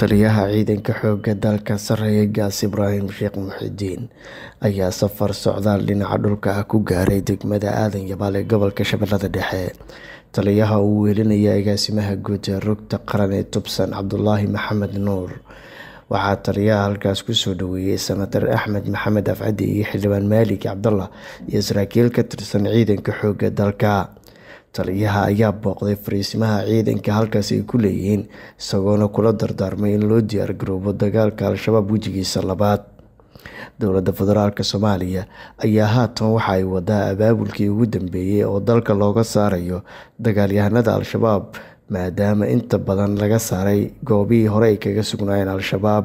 taliyaha ciidanka xooga dalka sarreeya gaas ibraahim sheekh muxidiin ayaa safar socdaal dhinaca dhulka ah ku gaaray degmada aadan yabaal ee gobolka shabeellada dhexe taliyaha uu weelinaya agaasimaha guud ee rugta qaran ee tubsan cabdulaahi maxamed nuur waxaa taliyaha halkaas kusoo dhaweeyey senatar axmed maxamed afcadi iyo xildhibaan maalik cabdallah iyo saraakiil ka tirsan ciidanka xooga dalka taliyaha ayaa booqday fariisimaha ciidanka halkaasi ay ku leeyihiin isagoona kula dardaarmay in loo diyaargaroobo dagaalka al-shabaab wejigiisa labaad dowladda federaalka soomaaliya ayaa haatan waxa ay wadaa abaabulkii ugu dambeeyey oo dalka looga saarayo dagaalyahanada al-shabaab maadaama inta badan laga saaray goobihii hore ay kaga sugnaayeen al-shabaab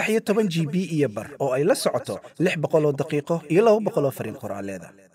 saddex iyo toban g b iyo bar oo ay la socoto lix boqol daqiiqo iyo laba boqol oo fariin qoraaleeda